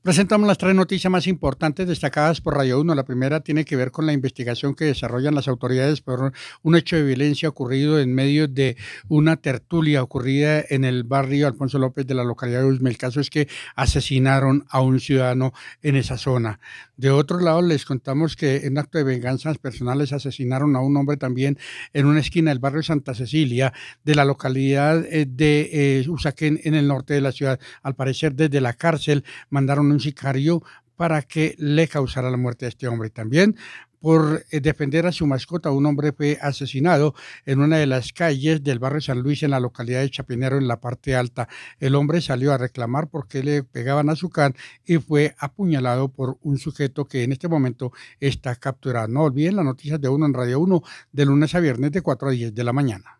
Presentamos las tres noticias más importantes destacadas por Radio 1. La primera tiene que ver con la investigación que desarrollan las autoridades por un hecho de violencia ocurrido en medio de una tertulia ocurrida en el barrio Alfonso López de la localidad de Usme. El caso es que asesinaron a un ciudadano en esa zona. De otro lado, les contamos que en acto de venganzas personales asesinaron a un hombre también en una esquina del barrio Santa Cecilia de la localidad eh, de eh, Usaquén en el norte de la ciudad. Al parecer, desde la cárcel mandaron un sicario para que le causara la muerte a este hombre también. Por eh, defender a su mascota, un hombre fue asesinado en una de las calles del barrio San Luis en la localidad de Chapinero, en la parte alta. El hombre salió a reclamar porque le pegaban a su can y fue apuñalado por un sujeto que en este momento está capturado. No olviden las noticias de uno en Radio 1 de lunes a viernes de 4 a 10 de la mañana.